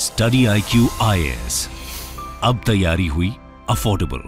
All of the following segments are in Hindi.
स्टडी आई क्यू आई अब तैयारी हुई अफोर्डेबल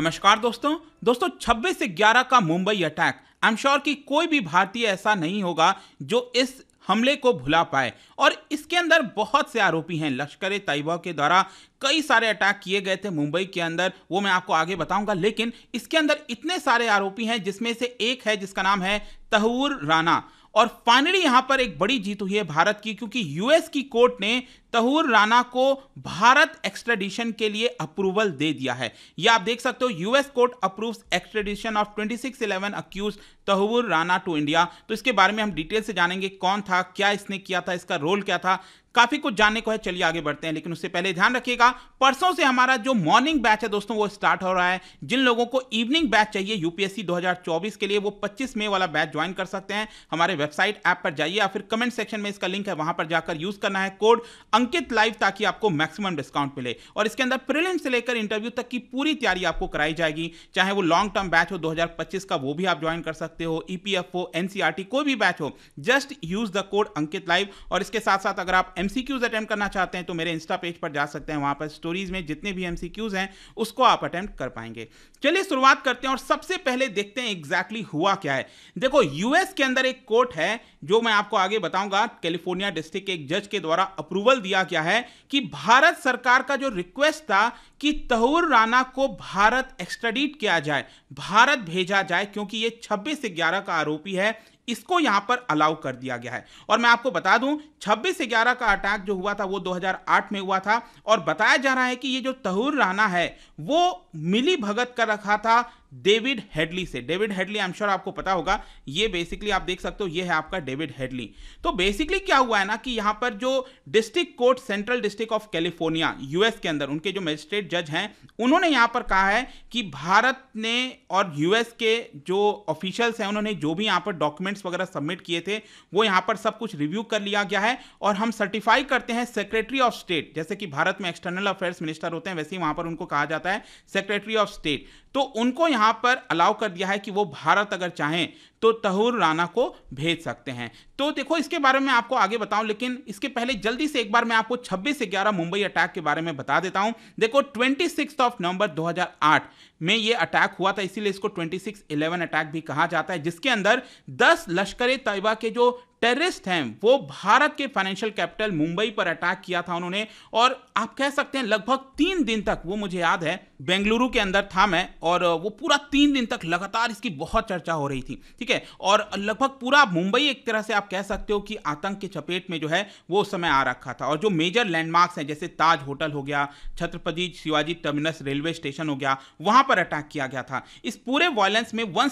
नमस्कार दोस्तों दोस्तों 26 से 11 का Mumbai attack I am sure कि कोई भी भारतीय ऐसा नहीं होगा जो इस हमले को भुला पाए और इसके अंदर बहुत से आरोपी हैं लश्कर ए तैयबा के द्वारा कई सारे अटैक किए गए थे मुंबई के अंदर वो मैं आपको आगे बताऊंगा लेकिन इसके अंदर इतने सारे आरोपी हैं जिसमें से एक है जिसका नाम है तहूर राणा और फाइनली यहां पर एक बड़ी जीत हुई है भारत की क्योंकि यूएस की कोर्ट ने तहूर राणा को भारत एक्सट्रेडिशन के लिए अप्रूवल दे दिया है यह आप देख सकते हो US court approves extradition of 26 eleven accused Tahawwur Rana to India तो इसके बारे में हम डिटेल से जानेंगे कौन था क्या इसने किया था इसका रोल क्या था काफी कुछ जानने को है चलिए आगे बढ़ते हैं लेकिन उससे पहले ध्यान रखिएगा परसों से हमारा जो मॉर्निंग बैच है दोस्तों वो स्टार्ट हो रहा है जिन लोगों को इवनिंग बैच चाहिए यूपीएससी 2024 के लिए वो 25 मई वाला बैच ज्वाइन कर सकते हैं हमारे वेबसाइट ऐप पर जाइए या फिर कमेंट सेक्शन में इसका लिंक है वहां पर जाकर यूज करना है कोड अंकित लाइव ताकि आपको मैक्सिमम डिस्काउंट मिले और इसके अंदर प्रिलिम से लेकर इंटरव्यू तक की पूरी तैयारी आपको कराई जाएगी चाहे वो लॉन्ग टर्म बैच हो 2025 का वो भी आप ज्वाइन कर सकते हो ईपीएफ e हो एनसीआरटी e कोई भी बैच हो just use the code Ankit live और इसके साथ साथ अगर आप एमसीक्यूज अटेम्प्ट करना चाहते हैं तो मेरे इंस्टा पेज पर जा सकते हैं वहां पर स्टोरीज में जितने भी एमसीक्यूज हैं उसको आप अटेम्प्ट कर पाएंगे चलिए शुरुआत करते हैं और सबसे पहले देखते हैं एग्जैक्टली exactly हुआ क्या है देखो यूएस के अंदर एक कोर्ट है जो मैं आपको आगे बताऊंगा कैलिफोर्निया डिस्ट्रिक्ट के एक जज के द्वारा अप्रूवल दिया गया है कि भारत सरकार का जो रिक्वेस्ट था कि तहूर राणा को भारत एक्स्ट्राडिट किया जाए भारत भेजा जाए क्योंकि ये 26 से 11 का आरोपी है इसको यहां पर अलाउ कर दिया गया है और मैं आपको बता दूं 26 से 11 का अटैक जो हुआ था वो 2008 में हुआ था और बताया जा रहा है कि ये जो तहूर राना है वो मिली भगत कर रखा था डेविड हेडली से David Headley I am sure आपको पता होगा ये बेसिकली आप देख सकते हो ये है आपका डेविड हेडली तो बेसिकली क्या हुआ है ना कि यहाँ पर जो district court central district of California US के अंदर उनके जो मजिस्ट्रेट जज हैं उन्होंने यहाँ पर कहा है कि भारत ने और यूएस के जो ऑफिशियल्स हैं उन्होंने जो भी यहाँ पर डॉक्यूमेंट्स वगैरह सबमिट किए थे वो यहाँ पर सब कुछ रिव्यू कर लिया गया है और हम सर्टिफाई करते हैं सेक्रेटरी ऑफ स्टेट जैसे कि भारत में एक्सटर्नल अफेयर्स मिनिस्टर होते हैं वैसे ही वहाँ पर उनको कहा जाता है सेक्रेटरी ऑफ स्टेट तो उनको यहां पर अलाउ कर दिया है कि वो भारत अगर चाहें तो तहूर राना को भेज सकते हैं तो देखो इसके बारे में आपको आगे बताऊं लेकिन इसके पहले जल्दी से एक बार मैं आपको 26 से 11 मुंबई अटैक के बारे में बता देता हूं देखो ट्वेंटी ऑफ नवंबर 2008 में ये अटैक हुआ था इसीलिए इसको 26 11 अटैक भी कहा जाता है जिसके अंदर 10 लश्कर तयबा के जो टेररिस्ट हैं वो भारत के फाइनेंशियल कैपिटल मुंबई पर अटैक किया था उन्होंने और आप कह सकते हैं लगभग तीन दिन तक वो मुझे याद है बेंगलुरु के अंदर था मैं और वो पूरा तीन दिन तक लगातार इसकी बहुत चर्चा हो रही थी ठीक ठीक है और लगभग पूरा मुंबई एक तरह से आप कह सकते हो कि आतंक के चपेट में जो है वो समय आ रखा था और जो मेजर लैंडमार्क्स हैं जैसे ताज होटल हो गया Chhatrapati Shivaji terminus railway station हो गया वहां पर अटैक किया गया था इस पूरे वायलेंस में वन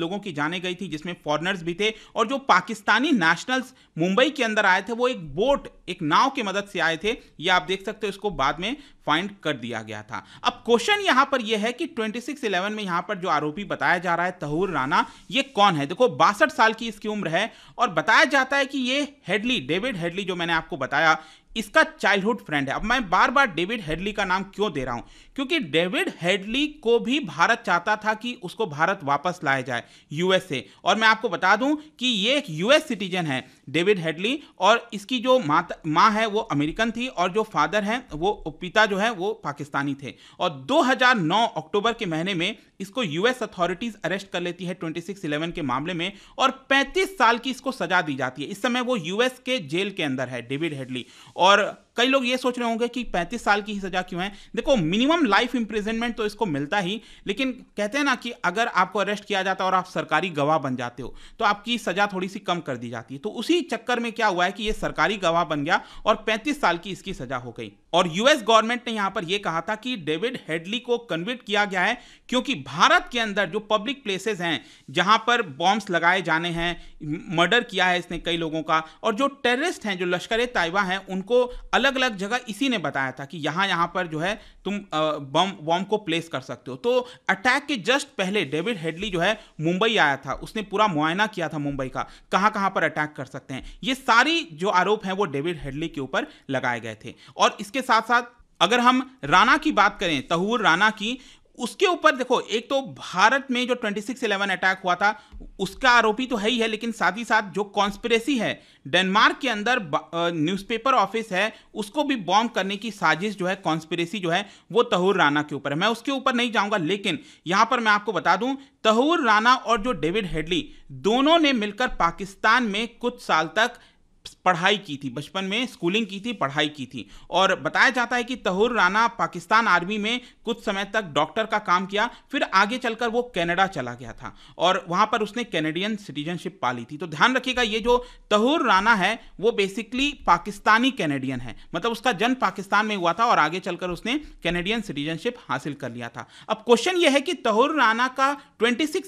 लोगों की जाने गई थी जिसमें फॉरनर्स भी थे और जो पाकिस्तानी नेशनल्स मुंबई के अंदर आए थे वो एक बोट एक नाव की मदद से आए थे ये आप देख सकते हो इसको बाद में फाइंड कर दिया गया था अब क्वेश्चन यहां पर यह है कि 2611 में यहां पर जो आरोपी बताया जा रहा है तहूर राना ये कौन है देखो बासठ साल की इसकी उम्र है और बताया जाता है कि ये हेडली डेविड हेडली जो मैंने आपको बताया इसका चाइल्डहुड फ्रेंड है अब मैं बार बार डेविड हेडली का नाम क्यों दे रहा हूं क्योंकि डेविड हेडली को भी भारत चाहता था कि उसको भारत वापस लाया जाए यूएसए और मैं आपको बता दूं कि ये एक यूएस सिटीजन है डेविड हेडली और इसकी जो माता माँ है वो अमेरिकन थी और जो फादर हैं वो पिता जो है वो पाकिस्तानी थे और 2009 अक्टूबर के महीने में इसको यूएस अथॉरिटीज अरेस्ट कर लेती है ट्वेंटी सिक्स इलेवन के मामले में और 35 साल की इसको सजा दी जाती है इस समय वो यूएस के जेल के अंदर है डेविड हेडली और कई लोग ये सोच रहे होंगे कि 35 साल की ही सजा क्यों है देखो मिनिमम लाइफ इंप्रिजनमेंट तो इसको मिलता ही लेकिन कहते हैं ना कि अगर आपको अरेस्ट किया जाता है और आप सरकारी गवाह बन जाते हो तो आपकी सजा थोड़ी सी कम कर दी जाती है तो उसी चक्कर में क्या हुआ है कि ये सरकारी गवाह बन गया और पैंतीस साल की इसकी सजा हो गई और यूएस गवर्नमेंट ने यहां पर यह कहा था कि डेविड हेडली को कन्विट किया गया है क्योंकि भारत के अंदर जो पब्लिक प्लेसेस हैं जहां पर बॉम्ब्स लगाए जाने हैं मर्डर किया है इसने कई लोगों का और जो टेररिस्ट हैं जो लश्कर ताइबा हैं उनको अलग अलग जगह इसी ने बताया था कि यहां यहां पर जो है तुम बम बॉम्ब को प्लेस कर सकते हो तो अटैक के जस्ट पहले डेविड हेडली जो है मुंबई आया था उसने पूरा मुआयना किया था मुंबई का कहां कहां पर अटैक कर सकते हैं ये सारी जो आरोप हैं वो डेविड हेडली के ऊपर लगाए गए थे और इसके इसके साथ साथ अगर हम राणा की बात करें तहूर राणा की उसके ऊपर देखो एक तो भारत में जो 2611 अटैक हुआ था उसका आरोपी तो है ही है लेकिन साथ ही साथ जो कॉन्स्परेसी है डेनमार्क के अंदर न्यूज़पेपर ऑफिस है उसको भी बॉम्ब करने की साजिश जो है कॉन्स्परेसी जो है वो तहूर राणा के ऊपर है मैं उसके ऊपर नहीं जाऊंगा लेकिन यहाँ पर मैं आपको बता दूं तहूर राणा और जो डेविड हेडली दोनों ने मिलकर पाकिस्तान में कुछ साल तक पढ़ाई की थी बचपन में स्कूलिंग की थी पढ़ाई की थी और बताया जाता है कि तहुर राना पाकिस्तान आर्मी में कुछ समय तक डॉक्टर का काम किया फिर आगे चलकर वो कनाडा चला गया था और वहाँ पर उसने कैनेडियन सिटीजनशिप पा ली थी तो ध्यान रखिएगा ये जो तहुर राना है वो बेसिकली पाकिस्तानी कैनेडियन है मतलब उसका जन्म पाकिस्तान में हुआ था और आगे चलकर उसने कैनेडियन सिटीजनशिप हासिल कर लिया था अब क्वेश्चन ये है कि तहुर राना का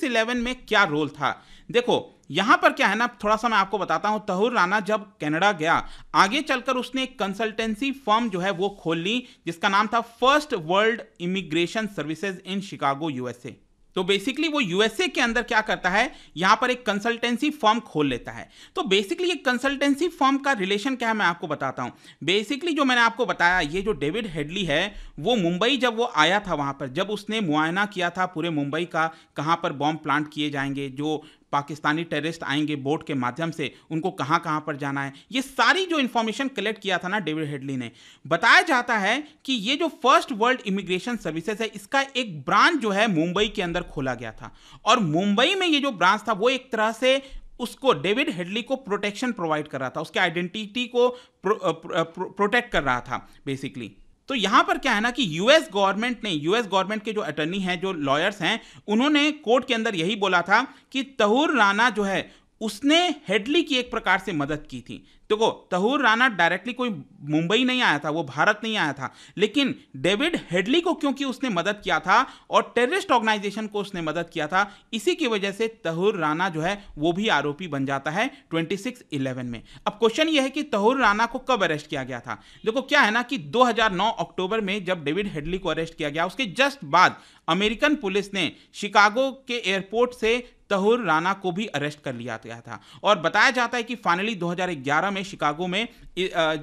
इलेवन में क्या रोल था देखो यहां पर क्या है ना थोड़ा सा मैं आपको बताता हूं तहुर राणा जब कनाडा गया आगे चलकर उसने एक कंसल्टेंसी फर्म जो है वो खोल ली जिसका नाम था first world immigration services in Chicago USA तो बेसिकली वो यूएसए के अंदर क्या करता है यहां पर एक कंसल्टेंसी फर्म खोल लेता है तो बेसिकली ये कंसल्टेंसी फर्म का रिलेशन क्या है मैं आपको बताता हूं बेसिकली जो मैंने आपको बताया ये जो डेविड हेडली है वो मुंबई जब वो आया था वहां पर जब उसने मुआयना किया था पूरे मुंबई का कहां पर बॉम्ब प्लांट किए जाएंगे जो पाकिस्तानी टेररिस्ट आएंगे बोट के माध्यम से उनको कहाँ कहाँ पर जाना है ये सारी जो इन्फॉर्मेशन कलेक्ट किया था ना डेविड हेडली ने बताया जाता है कि ये जो फर्स्ट वर्ल्ड इमिग्रेशन सर्विसेज है इसका एक ब्रांच जो है मुंबई के अंदर खोला गया था और मुंबई में ये जो ब्रांच था वो एक तरह से उसको डेविड हेडली को प्रोटेक्शन प्रोवाइड कर रहा था उसके आइडेंटिटी को प्रो, प्रो, प्रो, प्रोटेक्ट कर रहा था बेसिकली तो यहां पर क्या है ना कि यूएस गवर्नमेंट ने यूएस गवर्नमेंट के जो अटर्नी हैं जो लॉयर्स हैं उन्होंने कोर्ट के अंदर यही बोला था कि तहूर राना जो है उसने हेडली की एक प्रकार से मदद की थी देखो तहूर राणा डायरेक्टली कोई मुंबई नहीं आया था वो भारत नहीं आया था लेकिन डेविड हेडली को क्योंकि उसने मदद किया था और टेररिस्ट ऑर्गेनाइजेशन को उसने मदद किया था इसी की वजह से तहूर राणा जो है वो भी आरोपी बन जाता है ट्वेंटी सिक्स इलेवन में अब क्वेश्चन यह है कि तहूर राणा को कब अरेस्ट किया गया था देखो क्या है ना कि 2009 अक्टूबर में जब डेविड हेडली को अरेस्ट किया गया उसके जस्ट बाद अमेरिकन पुलिस ने शिकागो के एयरपोर्ट से तहूर राणा को भी अरेस्ट कर लिया गया था और बताया जाता है कि फाइनली 2011 में में शिकागो में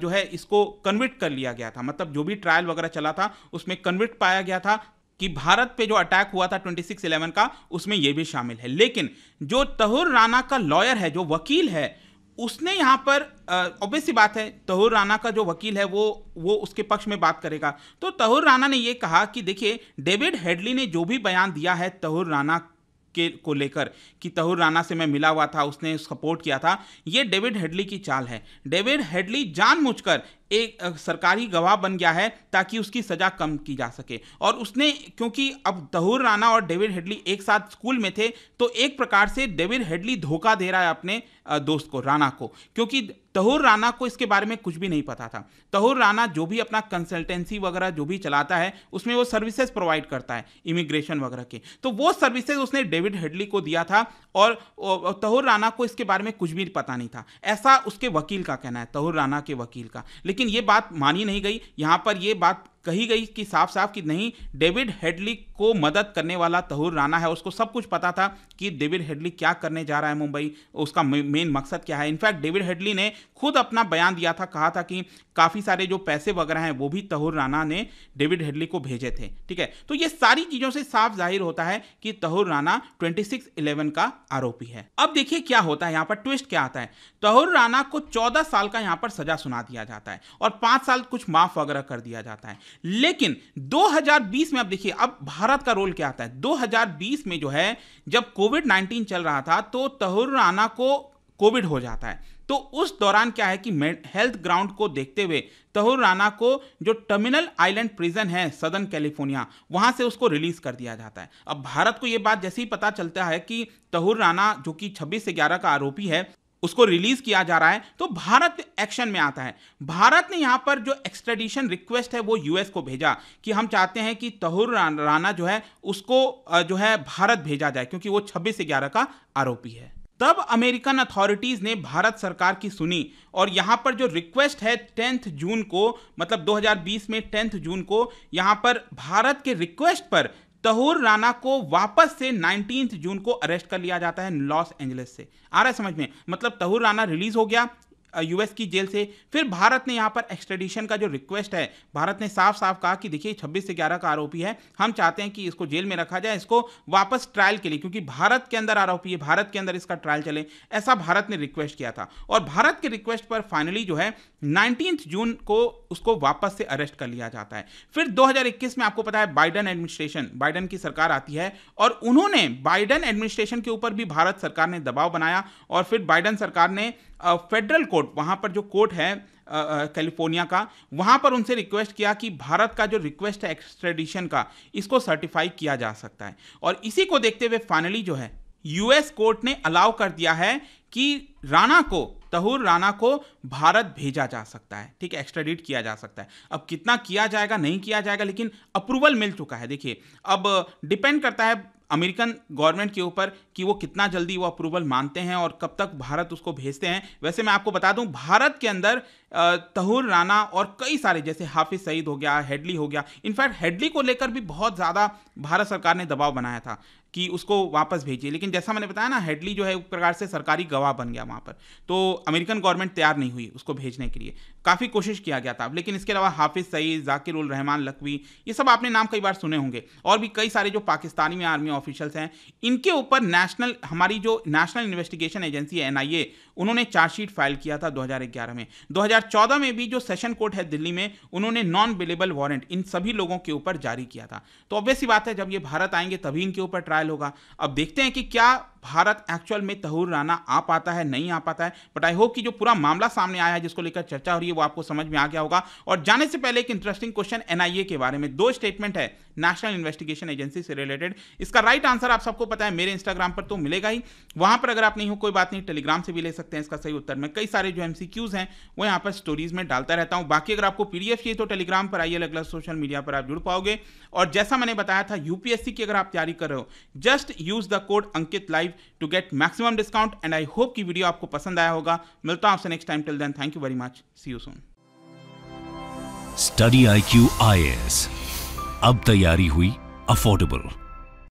जो है इसको कन्विट कर लिया गया था मतलब जो भी ट्रायल वगैरह चला था उसमें कन्विट पाया गया था कि भारत पे जो अटैक हुआ था 2611 का उसमें यह भी शामिल है लेकिन जो तहुर राणा का लॉयर है जो वकील है उसने यहां पर ऑब्वियसली बात है तहुर राणा का जो वकील है वो वो उसके पक्ष में बात करेगा तो तहुर राणा ने ये कहा कि देखिए डेविड हेडली ने जो भी बयान दिया है तहुर राणा के को लेकर कि तहुर राना से मैं मिला हुआ था उसने सपोर्ट किया था ये डेविड हेडली की चाल है डेविड हेडली जानबूझकर एक सरकारी गवाह बन गया है ताकि उसकी सजा कम की जा सके और उसने क्योंकि अब दहूर राना और डेविड हेडली एक साथ स्कूल में थे तो एक प्रकार से डेविड हेडली धोखा दे रहा है अपने दोस्त को राणा को क्योंकि तहूर राना को इसके बारे में कुछ भी नहीं पता था तहूर राना जो भी अपना कंसल्टेंसी वगैरह जो भी चलाता है उसमें वो सर्विसेज प्रोवाइड करता है इमिग्रेशन वगैरह के तो वो सर्विसेज उसने डेविड हेडली को दिया था और तहूर राना को इसके बारे में कुछ भी पता नहीं था ऐसा उसके वकील का कहना है तहूर राना के वकील का लेकिन लेकिन ये बात मानी नहीं गई यहाँ पर ये बात कही गई कि साफ साफ कि नहीं डेविड हेडली को मदद करने वाला तहूर राणा है उसको सब कुछ पता था कि डेविड हेडली क्या करने जा रहा है मुंबई उसका मेन मकसद क्या है इनफैक्ट डेविड हेडली ने खुद अपना बयान दिया था कहा था कि काफ़ी सारे जो पैसे वगैरह हैं वो भी तहूर राणा ने डेविड हेडली को भेजे थे ठीक है तो ये सारी चीज़ों से साफ जाहिर होता है कि तहूर राना ट्वेंटी का आरोपी है अब देखिए क्या होता है यहाँ पर ट्विस्ट क्या आता है तहूर राना को चौदह साल का यहाँ पर सजा सुना दिया जाता है और पांच साल कुछ माफ वगैरह कर दिया जाता है लेकिन 2020 में अब देखिए अब भारत का रोल क्या आता है 2020 में जो है जब कोविड 19 चल रहा था तो तहर राना को कोविड हो जाता है तो उस दौरान क्या है कि हेल्थ ग्राउंड को देखते हुए तहुर राना को जो टर्मिनल आइलैंड प्रिजन है सदन कैलिफोर्निया वहां से उसको रिलीज कर दिया जाता है अब भारत को यह बात जैसे ही पता चलता है कि तहुर राना जो कि 26 से 11 का आरोपी है उसको रिलीज किया जा रहा है तो भारत एक्शन में आता है भारत ने यहां पर जो एक्सट्रेडिशन रिक्वेस्ट है वो यूएस को भेजा कि हम चाहते हैं कि तहुर राणा जो है उसको जो है भारत भेजा जाए क्योंकि वो छब्बीस से ग्यारह का आरोपी है तब अमेरिकन अथॉरिटीज़ ने भारत सरकार की सुनी और यहाँ पर जो रिक्वेस्ट है टेंथ जून को मतलब 2020 में टेंथ जून को यहाँ पर भारत के रिक्वेस्ट पर तहूर राना को वापस से नाइनटीन जून को अरेस्ट कर लिया जाता है लॉस एंजलिस से आ रहा है समझ में मतलब तहूर राना रिलीज हो गया यूएस की जेल से फिर भारत ने यहाँ पर एक्सट्रेडिशन का जो रिक्वेस्ट है भारत ने साफ साफ कहा कि देखिए छब्बीस से ग्यारह का आरोपी है हम चाहते हैं कि इसको जेल में रखा जाए इसको वापस ट्रायल के लिए क्योंकि भारत के अंदर आरोपी है भारत के अंदर इसका ट्रायल चले ऐसा भारत ने रिक्वेस्ट किया था और भारत के रिक्वेस्ट पर फाइनली जो है नाइनटीन जून को उसको वापस से अरेस्ट कर लिया जाता है फिर दो में आपको पता है बाइडन एडमिनिस्ट्रेशन बाइडन की सरकार आती है और उन्होंने बाइडन एडमिनिस्ट्रेशन के ऊपर भी भारत सरकार ने दबाव बनाया और फिर बाइडन सरकार ने फेडरल कोर्ट वहाँ पर जो कोर्ट है कैलिफोर्निया का वहाँ पर उनसे रिक्वेस्ट किया कि भारत का जो रिक्वेस्ट है एक्सट्रेडिशन का इसको सर्टिफाई किया जा सकता है और इसी को देखते हुए फाइनली जो है यूएस कोर्ट ने अलाउ कर दिया है कि राणा को तहूर राणा को भारत भेजा जा सकता है ठीक है एक्सट्रेडिट किया जा सकता है अब कितना किया जाएगा नहीं किया जाएगा लेकिन अप्रूवल मिल चुका है देखिए अब डिपेंड करता है अमेरिकन गवर्नमेंट के ऊपर कि वो कितना जल्दी वो अप्रूवल मानते हैं और कब तक भारत उसको भेजते हैं वैसे मैं आपको बता दूं भारत के अंदर तहूर राना और कई सारे जैसे हाफिज सईद हो गया हेडली हो गया इनफैक्ट हेडली को लेकर भी बहुत ज़्यादा भारत सरकार ने दबाव बनाया था कि उसको वापस भेजिए लेकिन जैसा मैंने बताया ना हेडली जो है एक प्रकार से सरकारी गवाह बन गया वहाँ पर तो अमेरिकन गवर्नमेंट तैयार नहीं हुई उसको भेजने के लिए काफ़ी कोशिश किया गया था लेकिन इसके अलावा हाफिज़ सईद जाकिर उल रहमान लकवी ये सब आपने नाम कई बार सुने होंगे और भी कई सारे जो पाकिस्तानी में आर्मी ऑफिशल्स हैं इनके ऊपर नेशनल हमारी जो नेशनल इन्वेस्टिगेशन एजेंसी एन उन्होंने चार्जशीट फाइल किया था दो में दो में भी जो सेशन कोर्ट है दिल्ली में उन्होंने नॉन बिलेबल वारंट इन सभी लोगों के ऊपर जारी किया था तो ऑब्वियस ही बात है जब ये भारत आएंगे तभी इनके ऊपर ट्रायल ट्रायल होगा अब देखते हैं कि क्या भारत एक्चुअल में तहूर राना आ पाता है नहीं आ पाता है बट आई होप कि जो पूरा मामला सामने आया है जिसको लेकर चर्चा हो रही है वो आपको समझ में आ गया होगा और जाने से पहले एक इंटरेस्टिंग क्वेश्चन एनआईए के बारे में दो स्टेटमेंट है नेशनल इन्वेस्टिगेशन एजेंसी से रिलेटेड इसका राइट आंसर आप सबको पता है मेरे इंस्टाग्राम पर तो मिलेगा ही वहां पर अगर आप नहीं हो कोई बात नहीं टेलीग्राम से भी ले सकते हैं इसका सही उत्तर में कई सारे जो एमसीक्यूज हैं वो यहाँ पर स्टोरीज में डालता रहता हूँ बाकी अगर आपको पीडीएफ चाहिए तो टेलीग्राम पर आइए अलग अलग सोशल मीडिया पर आप जुड़ पाओगे और जैसा मैंने बताया था यूपीएससी की अगर आप तैयारी कर रहे हो just use the code Ankit live live to get maximum discount and I hope कि वीडियो आपको पसंद आया होगा मिलता हूं आपसे next time till then thank you very much see you soon study I Q I A S तैयारी हुई अफोर्डेबल